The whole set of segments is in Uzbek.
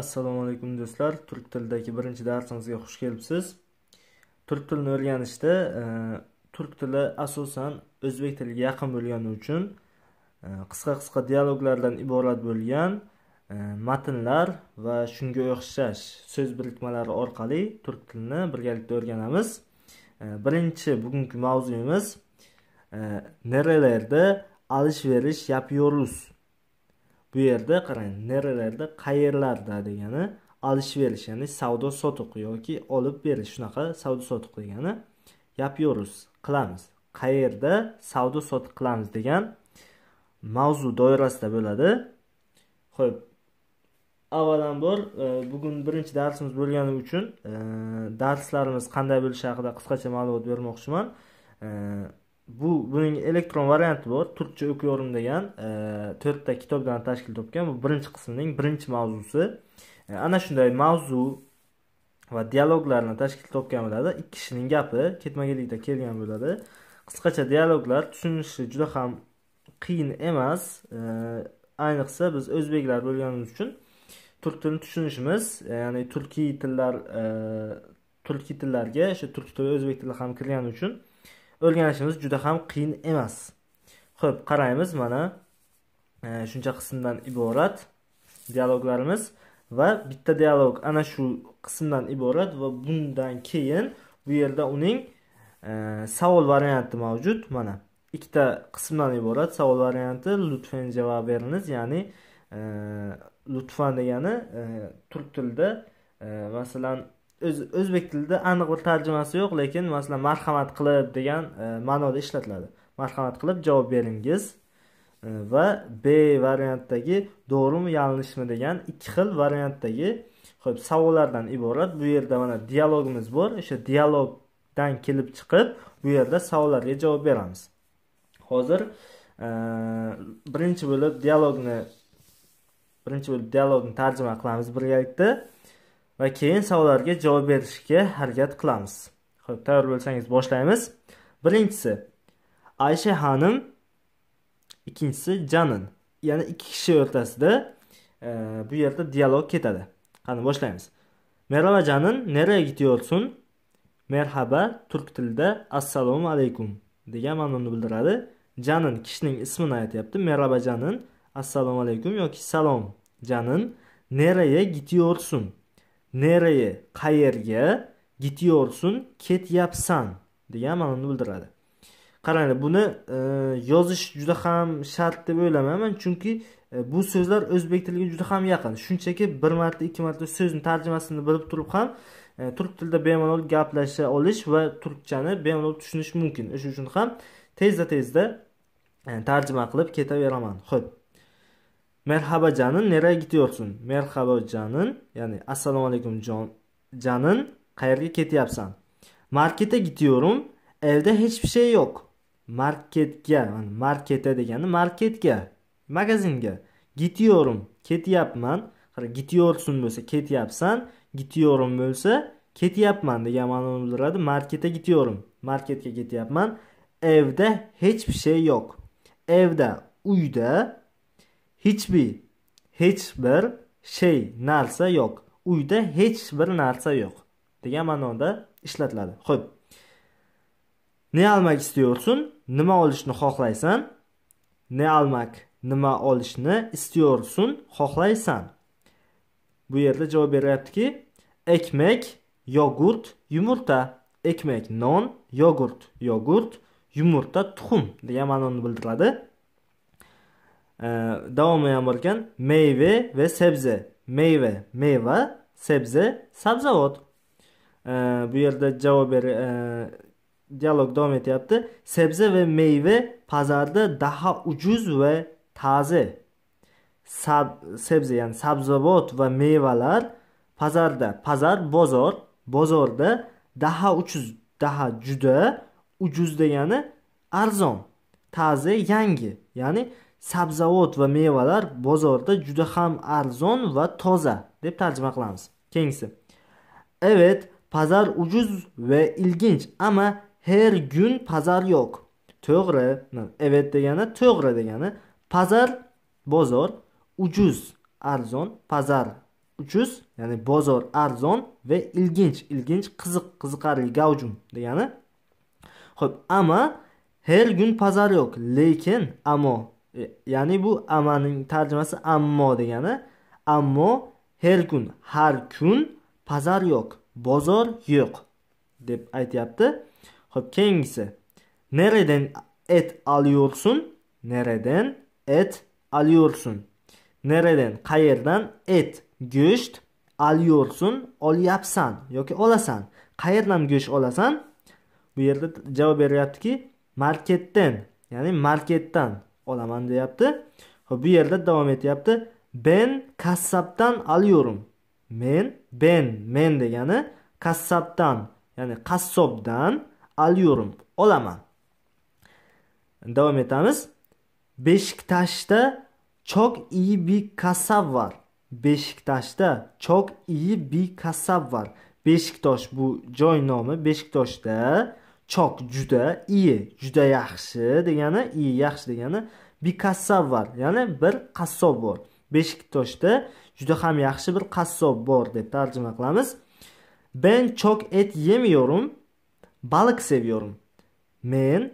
assalomu alaykum do'stlar turk tilidagi birinchi darsimizga xush kelibsiz turk tilini o'rganishda e, turk tili asosan o'zbek tiliga yaqin bo'lgani uchun e, qisqa qisqa dialoglardan iborat bo'lgan e, matnlar va shunga o'xshash so'z birikmalari orqali turk tilini birgalikda o'rganamiz birinchi bugungi mavzuyimiz nerelarda alishverish yapyoruz bu yerda qarang nerlarda qayerlarda degani berish ya'ni savdo sotiq yoki olib berish shunaqa savdo sotiq degani yapyoruz qilamiz qayerda savdo sotiq qilamiz degan mavzu doirasida bo'ladi ho'p avvalambor e, bugun birinchi darsimiz bo'lgani uchun e, darslarimiz qanday bo'lishi haqida qisqacha ma'lumot bermoqchiman e, bu buning elektron varianti bor turkcha o'qiyorum degan e, to'rtta kitobdan tashkil topgan bu birinchi qismning birinchi mavzusi e, ana shunday mavzu va dialoglarni tashkil topgan bo'ladi ikki kishining gapi ketma-ketlikda kelgan bo'ladi qisqacha dialoglar tushunishi juda ham qiyin emas e, ayniqsa biz o'zbeklar bo'lganimiz uchun turk tilini tushunishimiz ya'ni turkiy tillar turkiy tillarga o'sha turk tili o'zbek tili ham kirgani uchun o'rganishimiz juda ham qiyin emas xo'p qaraymiz mana e, shuncha qismdan iborat dialoglarimiz va bitta dialog ana shu qismdan iborat va bundan keyin bu yerda uning e, savol varianti mavjud mana ikkita qismdan iborat savol varianti lutfen javob beriniz ya'ni e, lutfan degani turk tilida masalan o'zbek tilida aniq bir tarjimasi yo'q lekin masalan marhamat qilib degan e, ma'noda ishlatiladi marhamat qilib javob beringiz e, va b variantdagi to'g'rimi yanlishmi degan ikki xil variantdagi ho'p savollardan iborat bu yerda mana dialogimiz bor o'sha dialogdan kelib chiqib bu yerda savollarga javob beramiz hozir e, birinchi bo'lib dialogni birinchi bo'lib dialogni tarjima qilamiz birgalikda va keyin savollarga javob berishga harakat qilamiz ho'p tayyor bo'lsangiz boshlaymiz birinchisi aysha xonim ikkinchisi janin ya'ni ikki kishi o'rtasida e, bu yerda dialog ketadi qani boshlaymiz merhaba janin nereye gidiyorsun merhaba turk tilida assalomu alaykum degan ma'noni bildiradi janin kishining ismini aytyapti merhaba janin assalomu alaykum yoki salom janin nereye gidiyorsun nereye qayerga gitiyorsun ketyapsan degan ma'noni bildiradi qaranglar buni e, yozish juda ham shart deb o'ylamayman chunki e, bu so'zlar o'zbek tiliga juda ham yaqin shunchaki bir marta ikki marta so'zni tarjimasini bilib turib ham e, turk tilida bemalol gaplasha olish va turkchani bemalol tushunish mumkin o'sha uchun ham tezda tezda tarjima qilib ketaveraman ho'p Merhaba canın nereye gidiyorsun? Merhaba canın yani assalamu aleyküm can, canın kayerga yapsan? Markete gidiyorum. Evde hiçbir şey yok. Market Marketga yani markete gel. marketga, magazinga gidiyorum. Ketyapman. Hani gidiyorsun bo'lsa yapsan. gidiyorum bo'lsa ketyapman degan ma'noni adı Markete gidiyorum. Markete Marketga yapman. Evde hiçbir şey yok. Evde uyda hech bir hech bir shay narsa yo'q uyda hech bir narsa yo'q degan ma'noda ishlatiladi xo'p ne almak istiyorsun nima olishni xohlaysan ne almak nima olishni istiyorsun xohlaysan bu yerda javob beryaptiki ekmek yogurt yumurta ekmek non yogurt yogurt yumurta tuxum degan ma'noni bildiradi Ee, devam davomiyam meyve ve sebze meyve meva sebze sabzavot e, ee, bu yerde cevap ber e, diyalog davom yaptı. sebze ve meyve pazarda daha ucuz ve taze Sab, sebze yani sabzavot ve meyveler pazarda pazar bozor bozorda daha ucuz daha cüde ucuz de yani arzon taze yangi ya'ni sabzavot ve mevalar bozorda juda ham arzon ve toza deb tarjima qilamiz keyingisi evet pazar ucuz ve ilginç. ama her gün pazar yok. to'g'ri evet degani to'g'ri degani pazar bozor ucuz arzon pazar ucuz ya'ni bozor arzon va ilginç ilginch qiziq qiziqarli gavjum degani ho'p ama her gün pazar yok. lekin ama ya'ni bu amaning tarjimasi ammo degani ammo her kun har kun pazar yo'q bozor yo'q deb aytyapti ho'p keyingisi nereden et alıyorsun nereden et alıyorsun nereden qayerdan et go'sht alıyorsun olyapsan yoki olasan qayerdan go'sht olasan bu yerda javob beryaptiki marketdan ya'ni marketdan olaman deyapti ho'p bu devam et yaptı. ben kasaptan alıyorum men ben men de yani kasaptan ya'ni kasaptan alıyorum olaman davom etamiz Beşiktaş'ta çok iyi bir kasab var Beşiktaş'ta çok iyi bir kasab var Beşiktaş bu joy nomi Beşiktaş'ta. Çok juda iyi, juda yaxshi degani iyi, yaxshi degani bir kasab var. Ya'ni bir kasab var. Beshiktoshda juda ham yaxşı bir kasab var de tarjima qilamiz. Ben çok et yemiyorum. Balık seviyorum. Men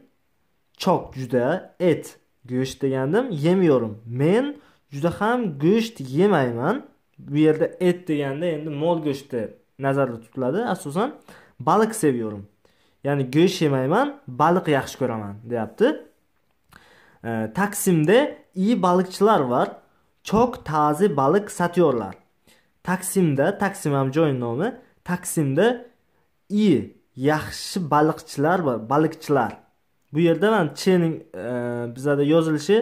çok juda et go'sht degandim, yemiyorum. Men juda ham go'sht yemayman. Bu yerda et deganda endi mol go'shti nazarda tutiladi, asosan. Balık seviyorum. ya'ni go'sht yemayman baliq yaxshi ko'raman deyapti e, taksimda i baliqchilar bor chok tazi baliq satyorlar taksimda taksim ham joy nomi taksimda i yaxshi baliqchilar va baliqchilar bu yerda mana chening e, bizada yozilishi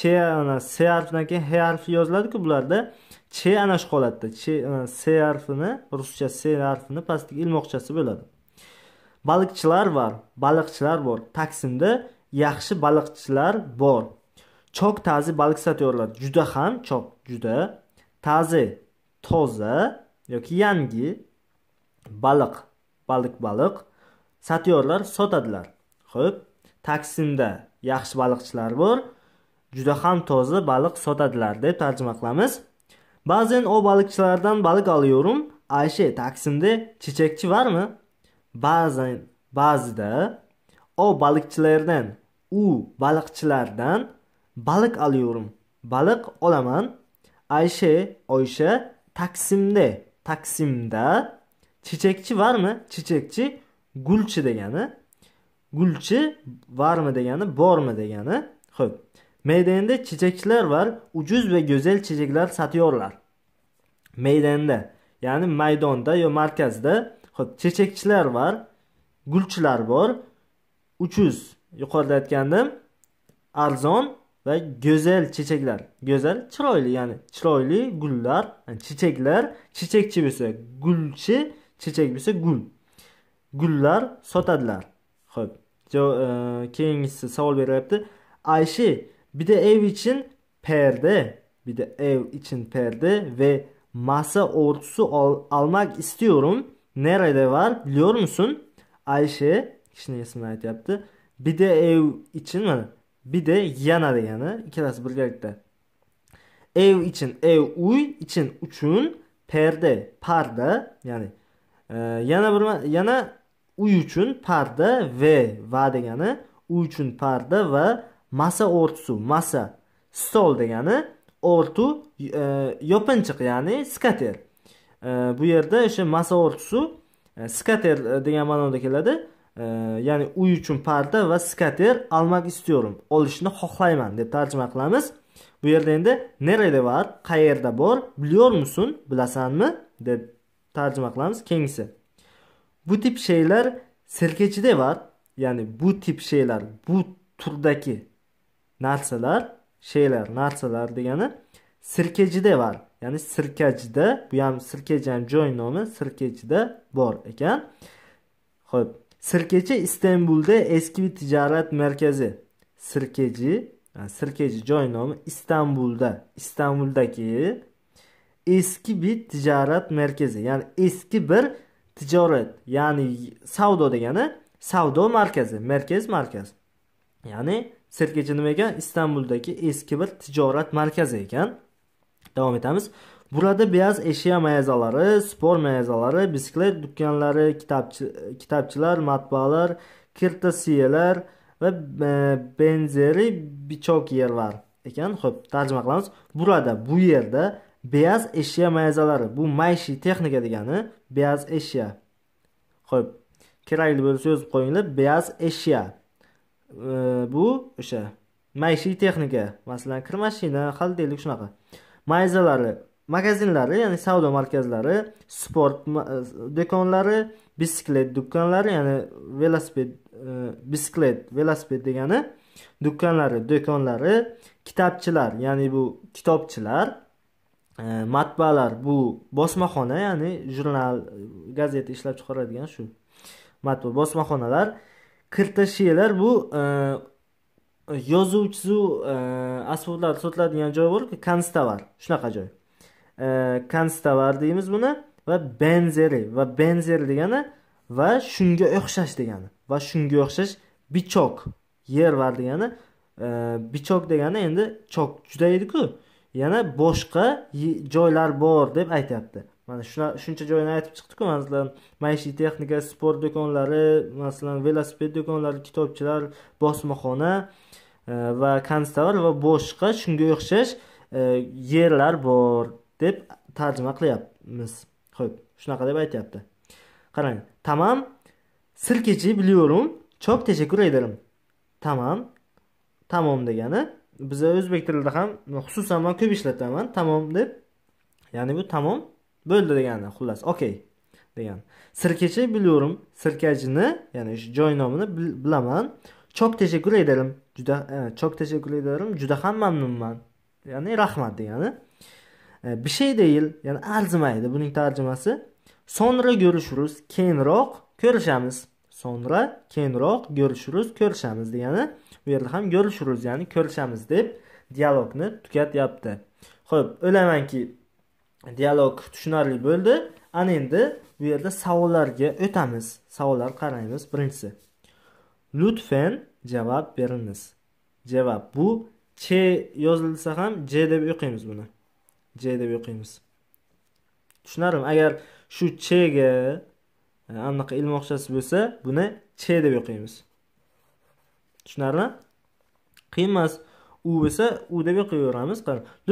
che ana s harfidan keyin h harfi yoziladiku bularda che ana shu holatda che s harfini ruscha s harfini pastgi ilmoqchasi bo'ladi baliqchilar var baliqchilar bor taksimda yaxshi baliqchilar bor chok tazi baliq sotyorlar juda ham chok juda tazi toza yoki yangi baliq baliq baliq sotyorlar sotadilar ho'p taksimda yaxshi baliqchilar bor juda ham toza baliq sotadilar deb tarjima qilamiz ba'zan o baliqchilardan baliq alıyorum ayşe taksimda chechakchi varmi bazen bazıda o balıkçılardan u balıkçılardan balık alıyorum. Balık olaman Ayşe Oyşe Taksim'de Taksim'de çiçekçi var mı? Çiçekçi de yani, Gulçi var mı de yani, bor mu de yani? Xo'p. Meydanda çiçekçiler var. Ucuz ve güzel çiçekler satıyorlar. Meydanda yani maydonda ya markazda ho'p var, bor var. bor Yukarıda yuz yuqorida arzon ve güzel çiçekler. Güzel. chiroyli ya'ni chiroyli gullar chechaklar chechakchi bo'lsa gulchi chechak bo'lsa gul gullar sotadilar ho'p e, keyingisi savol beryapti Ayşe, bir de ev için perde bir de ev için perde ve masa ortusu al almak istiyorum. Nerede var biliyor musun? Ayşe kişinin ismini aytyapti. Bir de ev için mi? Bir de yana degani ikkalasi birgalikda. Ev için ev uy için uchun perde parda ya'ni e, yana bir yana uy uchun parda ve va degani uy uchun parda ve masa ortusi masa stol degani ortu e, yopinchiq ya'ni skater bu yerda o'sha masovor tusi e, skater e, degan ma'noda keladi ya'ni uy uchun parda va skater almak istiyorum olishni xohlayman deb tarjima qilamiz bu yerda endi nerede var qayerda bor musun bilasanmi deb tarjima qilamiz keyingisi bu tip sheylar serkechida var ya'ni bu tip sheylar bu turdagi narsalar sheylar narsalar degani sirkechida var ya'ni sirkachida bu ham sirkechi ham joy nomi sirkechida bor ekan ho'p sirkechi istanbulda eski tijorat markazi sirkechi sirkechi joy nomi istanbulda istanbuldagi eski bir tijorat markazi ya'ni eski bir tijorat ya'ni savdo degani savdo markazi merkez markaz ya'ni sirkechi nima ekan istanbuldagi eski bir tijorat markazi ekan davom etamiz burada biraz eşya mayazaları, sport mayazaları, bisiklet kitapçı, kitobchilar matbaalar kirtasiyalar va e, benzeri birçok yer var. ekan ho'p tarjima qilamiz burada bu yerda beyaz eşya mayazaları, bu maishiy texnika degani beyaz eşya. ho'p kerakli bo'lsa söz koyunlu, beyaz E, bu o'sha maishiy texnika masalan kir mashina xaltalik shunaqa mayzalari magazinlari ya'ni savdo markazlari sport e, do'konlari bisiklet do'konlari ya'ni velosiped e, bisiklet velosiped degani do'konlari do'konlari kitobchilar ya'ni bu kitobchilar e, matbaalar bu bosmaxona ya'ni jurnal gazeta ishlab chiqaradigan shu matbu bosmaxonalar kirtashiyalar bu e, yozuvchizu e, asboblar sotiladigan joy bo'lib konstavar shunaqa joy e, konstavar deymiz buni va benzeri va benzeri degani va shunga o'xshash degani va shunga o'xshash bichok var degani e, bichok degani endi chok juda ediku yana boshqa joylar bor deb aytyapti mana shuna shuncha joyini aytib chiqdiku masalan maishiy texnika sport do'konlari masalan velosiped do'konlari kitobchilar bosmaxona e, va konstavr va boshqa shunga o'xshash e, yerlar bor deb tarjima qilyapmiz ho'p shunaqa deb aytyapti qarang tamam silkichi biliyorum chop teşekkür ederim tamam tamom degani biza o'zbek tilida ham xususan man ko'p ishlataman tamom deb ya'ni bu tamom bo'ldi degani xullas okey degan sirkacha biliyorum sirkachini ya'ni shu joy nomini bilaman çok teşekkür ederim juda e, çok teşekkür ederim juda ham mamnunman ya'ni rahmat degani e, bir şey değil yani arzimaydi bunun tarjimasi sonra görüşürüz keyinroq görüşemiz. sonra keyinroq görüşürüz ko'rishamiz degani bu yerda ham görüşürüz ya'ni ko'rishamiz deb dialogni tugatyapti ho'p o'ylaymanki dialog tushunarli bo'ldi ana endi bu yerda savollarga o'tamiz savollar qaraymiz birinchisi lutfen javob beriniz javob bu ch yozilsa ham j deb o'qiymiz buni j deb o'qiymiz tushunarlimi agar shu chga e, anaqa o'xshasi bo'lsa buni ch deb o'qiymiz tushunarli qiyin emas u bo'lsa u deb yoqaveramiz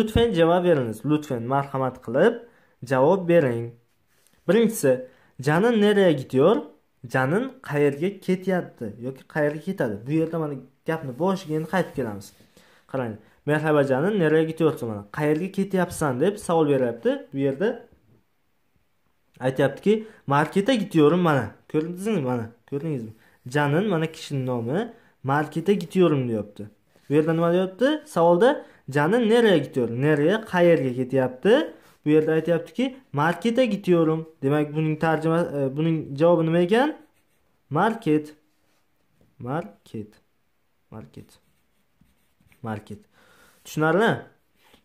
lutfen javob beringiz lutfen marhamat qilib javob bering birinchisi janin nereye gidiyor janin qayerga ketyapti yoki qayerga ketadi bu yerda mana gapni boshiga endi qaytib kelamiz qarang merhaba janin nereye gidiyorsan mana qayerga ketyapsan deb savol beryapti bu yerda aytyaptiki marketa gidiyorum mana ko'rdingizmi mana ko'rdingizmi janin mana kishini nomi marketa gidiyorum deyapti Bu yerda nima deyapti? Savolda jani nereye gidiyor? Nereye? Qayerga ketyapti? Bu yerda aytyaptiki marketga gidiyorum. Demak, buning tarjima e, buning javobi nima ekan? Market. Market. Market. Market. Tushunarli?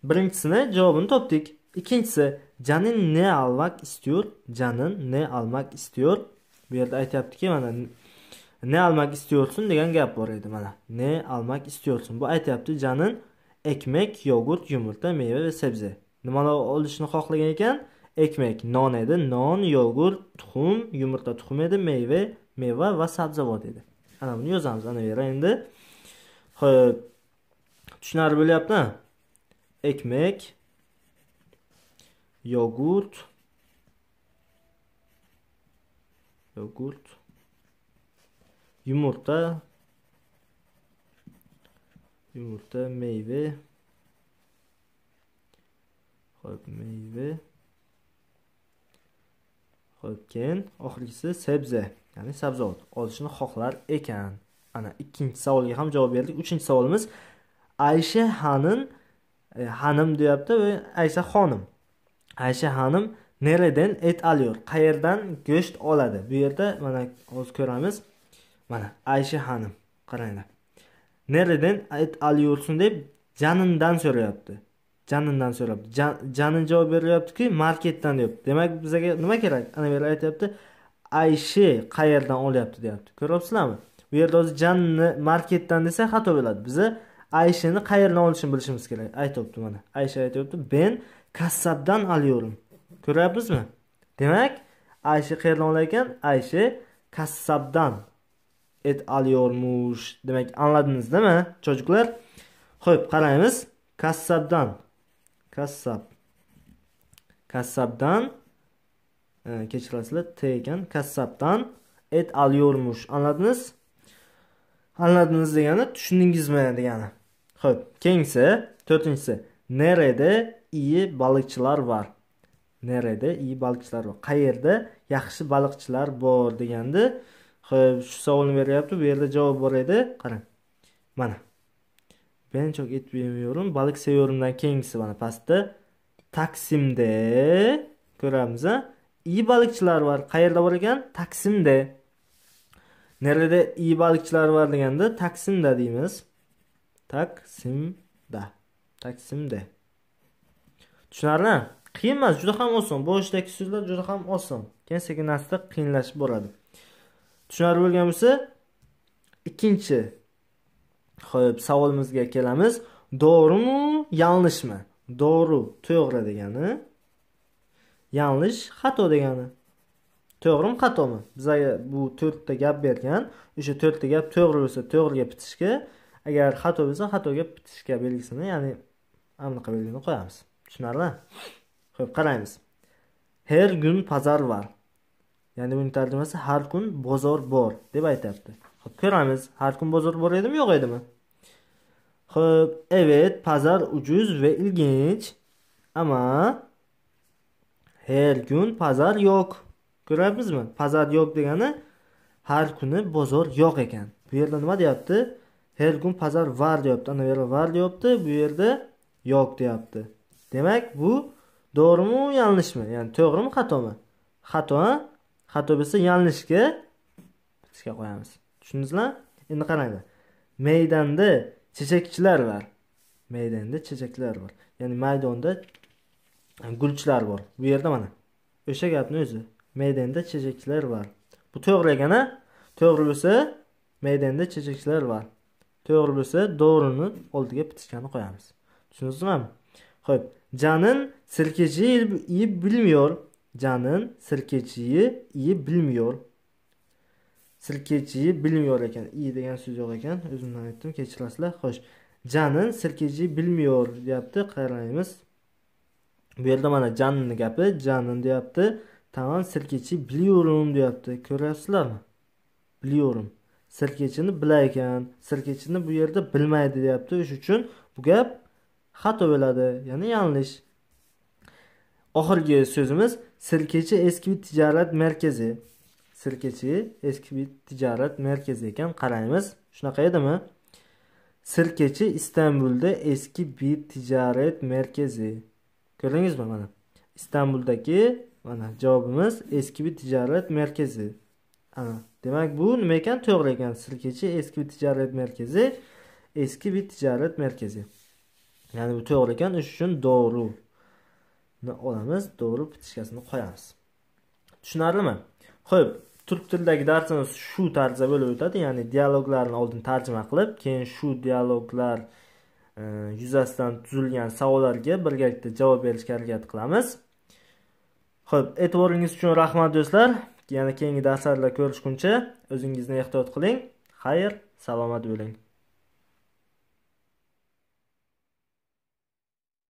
Birinchisini javobini topdik. İkincisi Can'ın ne almak istiyor? Can'ın ne almak istiyor? Bu yerda aytyaptiki mana ne almak istiyorsun degan gap bor edi mana ne almak istiyorsun bu aytyapti janin ekmek yogurt yumurta meva va sebze nimalar olishni xohlagan ekan ekmek non edi non yogurt tuxum yumurta tuxum edi meva meva va sabzavot edi ana buni yozamiz ana endi ho'p tushunarli bo'lyaptimi ekmek yogurt yogurt yumurta yumurta meyve hop meyve hop keyin oxirgisi sabza ya'ni sabzavot olishni xohlar ekan ana ikkinchi savolga ham javob berdik uchinchi savolimiz aysha hanin e, hanim deyapti va aysa xonim aysha hanim nereden et alyor qayerdan go'sht oladi bu yerda mana hozir ko'ramiz mana aysha xonim qaranglar neridan ayt al yursin deb janindan so'rayapti janindan so'rayapti janin javob beryaptiki marketdan deyapti demak bizaga nima kerak ana yerda aytyapti ayshi qayerdan olyapti deyapti ko'ryapsizlarmi bu yerda hozir janni marketdan desa xato bo'ladi biza ayshini qayerdan olishini bilishimiz kerak aytyapti mana aysha aytyapti ben kassabdan olyorum ko'ryapmizmi demak ayshi qayerdan olar ekan ayshi kassabdan et Demek demak değil mi çocuklar? ho'p qaraymiz kassabdan kassab kassabdan e, kechirasizlar t ekan kassabdan et alyormush anladingiz anladingiz degani tushundingizmi degani ho'p keyingisi Törtüncüsü. nerede iyi balıkçılar var nerede iyi balıkçılar var qayerda yaxshi var bor deganda Xo'p, shu savolni beryapti. Bu yerda javob bor edi. Qarang. Mana. Men cho'k et bilmiyorum. Balik seviyorumdan keyingisi mana pastda Taksimda ko'ramiz, a i balıkçılar var. Qayerda bor ekan? Taksimda. Nerede iyi balıkçılar var deganda Taksimda deymiz. Taksimda. Taksimda. tushunarli Qiyin emas, juda ham oson. Bo'lishdagi so'zlar juda ham oson. Keyin sekin asta qiyinlashib boradi. tushunarli bo'lgan bo'lsa ikkinchi ho'p savolimizga kelamiz doğrumu yanlışmi doğru to'g'ri degani yanlış xato degani to'g'rimi xatomi bizaga bu to'rtta gap bergan o'sha to'rtta gap to'g'ri bo'lsa to'g'riga bitishga agar xato bo'lsa xatoga bitishga belgisini ya'ni anaqa belgini qo'yamiz tushunarli ho'p qaraymiz her gun pazar var ya'ni buni tarjimasi har kun bozor bor deb aytyapti hop ko'ramiz har kun bozor bor edimi yo'q edimi ho'p evet pazar ucuz ve ilginch ama her kun pazar yo'q ko'ryapmizmi pazar yo'q degani har kuni bozor yo'q ekan bu yerda nima deyapti her kun pazar var deyapti ana yerda var deyapti bu yerda yo'q deyapti demak bu doğru mu yanlış mı? Yani doğru mu hata mı? Hata xato bo'lsa yanglishga bitishga qo'yamiz tushundingizlar endi qaranglar maydonda chechakchilar bor maydonda chechaklar bor ya'ni maydonda gulchilar bor bu yerda mana o'sha gapni o'zi maydonda chechakchilar bor bu to'g'ri ekan to'g'ri bo'lsa maydonda chechakchilar bor to'g'ri bo'lsa doğruni oldiga pitichkani qo'yamiz tushundingizmi ho'p janin sirkachi yeb bilmiyor janin sirkechiyi iyi bilmiyor sirkechiyi bilmiyor ekan i degan so'z yo'q ekan o'zimdan aytdim kechirasizlar xo'sh Canın sirkechiyi bilmiyor deyapti qaraymiz bu yerda mana janinni gapi janin deyapti Tamam sirkechi biliyorum deyapti ko'ryapsizlarmi biliyorum sirkechini bilayken. ekan sirkechini bu yerda bilmaydi deyapti Üç uchun bu gap xato bo'ladi ya'ni yanlış. oxirgi so'zimiz sirkechi eski tijorat markazi sirkechi eski tijorat markazi ekan qaraymiz shunaqa edimi sirkechi istanbulda eski bir tijorat markazi ko'rdingizmi mana istanbuldagi mana javobimiz eski bir tijorat markazi ana demak bu nima ekan to'g'ri ekan sirkechi eski bir tijorat markazi eski bir tijorat markazi ya'ni bu to'g'ri ekan shuning uchun doğru olamiz to'g'ri petichkasini qo'yamiz tushunarlimi Xo'p, turk tilidagi darsimiz shu tarzda bo'lib o'tadi ya'ni dialoglarni oldin tarjima qilib keyin shu dialoglar e, yuzasidan tuzilgan savollarga birgalikda javob berishga harakat qilamiz Xo'p, e'tiboringiz uchun rahmat do'stlar yana keyingi darslarda ko'rishguncha o'zingizni ehtiyot qiling xayr salomat bo'ling